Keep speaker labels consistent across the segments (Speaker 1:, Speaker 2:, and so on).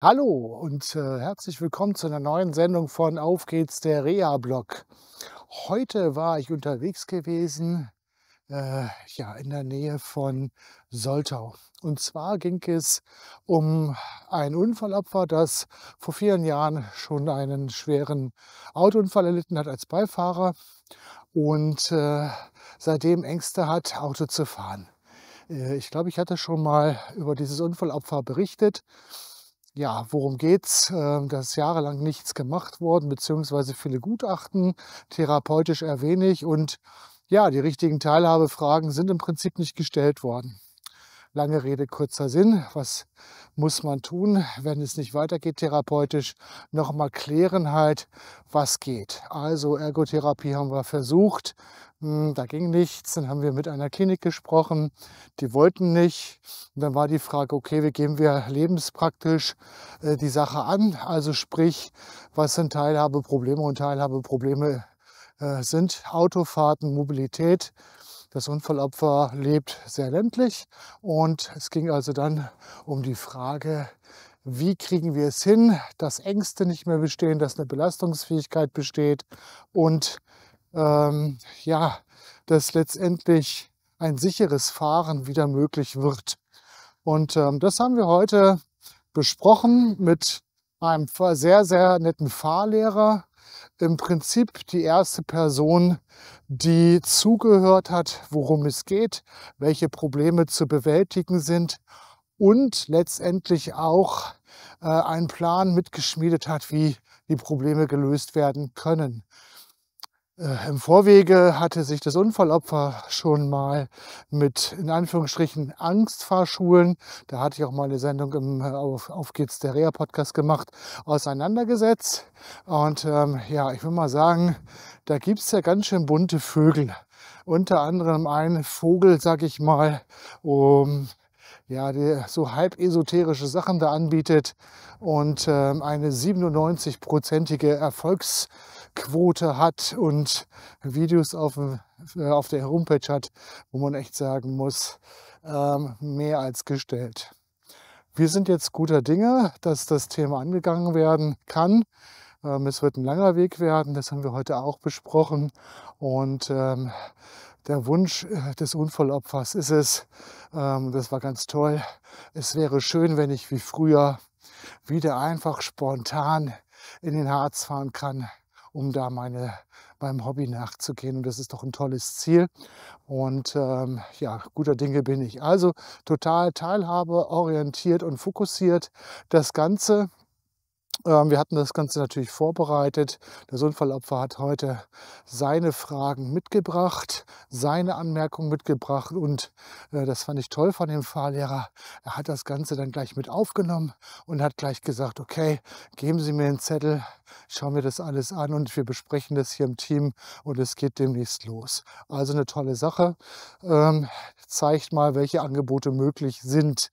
Speaker 1: Hallo und äh, herzlich willkommen zu einer neuen Sendung von Auf geht's der Reha-Blog. Heute war ich unterwegs gewesen, äh, ja, in der Nähe von Soltau. Und zwar ging es um ein Unfallopfer, das vor vielen Jahren schon einen schweren Autounfall erlitten hat als Beifahrer und äh, seitdem Ängste hat, Auto zu fahren. Äh, ich glaube, ich hatte schon mal über dieses Unfallopfer berichtet ja, worum geht's? Ähm, da ist jahrelang nichts gemacht worden, beziehungsweise viele Gutachten, therapeutisch eher wenig und ja, die richtigen Teilhabefragen sind im Prinzip nicht gestellt worden. Lange Rede, kurzer Sinn. Was muss man tun, wenn es nicht weitergeht therapeutisch? Nochmal klären halt, was geht. Also Ergotherapie haben wir versucht. Hm, da ging nichts. Dann haben wir mit einer Klinik gesprochen. Die wollten nicht. Und dann war die Frage, okay, wie gehen wir lebenspraktisch äh, die Sache an? Also sprich, was sind Teilhabeprobleme und Teilhabeprobleme äh, sind Autofahrten, Mobilität, das Unfallopfer lebt sehr ländlich und es ging also dann um die Frage, wie kriegen wir es hin, dass Ängste nicht mehr bestehen, dass eine Belastungsfähigkeit besteht und ähm, ja, dass letztendlich ein sicheres Fahren wieder möglich wird. Und ähm, das haben wir heute besprochen mit einem sehr, sehr netten Fahrlehrer, im Prinzip die erste Person, die zugehört hat, worum es geht, welche Probleme zu bewältigen sind und letztendlich auch äh, einen Plan mitgeschmiedet hat, wie die Probleme gelöst werden können. Äh, Im Vorwege hatte sich das Unfallopfer schon mal mit in Anführungsstrichen Angstfahrschulen, da hatte ich auch mal eine Sendung im äh, auf, auf geht's der Rea Podcast gemacht, auseinandergesetzt. Und ähm, ja, ich will mal sagen, da gibt's ja ganz schön bunte Vögel. Unter anderem ein Vogel, sag ich mal, um ja, der so halb esoterische Sachen da anbietet und äh, eine 97-prozentige Erfolgsquote hat und Videos auf, äh, auf der Homepage hat, wo man echt sagen muss, äh, mehr als gestellt. Wir sind jetzt guter Dinge, dass das Thema angegangen werden kann. Ähm, es wird ein langer Weg werden, das haben wir heute auch besprochen. Und ähm, der Wunsch äh, des Unfallopfers ist es, ähm, das war ganz toll, es wäre schön, wenn ich wie früher wieder einfach spontan in den Harz fahren kann, um da meine, meinem Hobby nachzugehen. Und das ist doch ein tolles Ziel. Und ähm, ja, guter Dinge bin ich. Also total teilhabe, orientiert und fokussiert. Das Ganze ähm, wir hatten das Ganze natürlich vorbereitet. Das Unfallopfer hat heute seine Fragen mitgebracht, seine Anmerkungen mitgebracht und äh, das fand ich toll von dem Fahrlehrer. Er hat das Ganze dann gleich mit aufgenommen und hat gleich gesagt, okay, geben Sie mir einen Zettel, schauen wir das alles an und wir besprechen das hier im Team und es geht demnächst los. Also eine tolle Sache. Ähm, zeigt mal, welche Angebote möglich sind.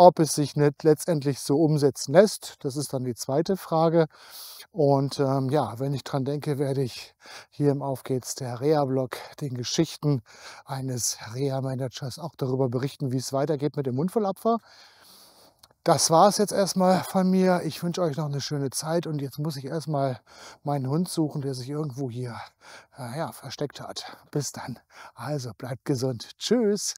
Speaker 1: Ob es sich nicht letztendlich so umsetzen lässt, das ist dann die zweite Frage. Und ähm, ja, wenn ich dran denke, werde ich hier im Auf geht's der Reha-Blog den Geschichten eines Reha-Managers auch darüber berichten, wie es weitergeht mit dem Unfallopfer. Das war es jetzt erstmal von mir. Ich wünsche euch noch eine schöne Zeit und jetzt muss ich erstmal meinen Hund suchen, der sich irgendwo hier äh, ja, versteckt hat. Bis dann. Also bleibt gesund. Tschüss.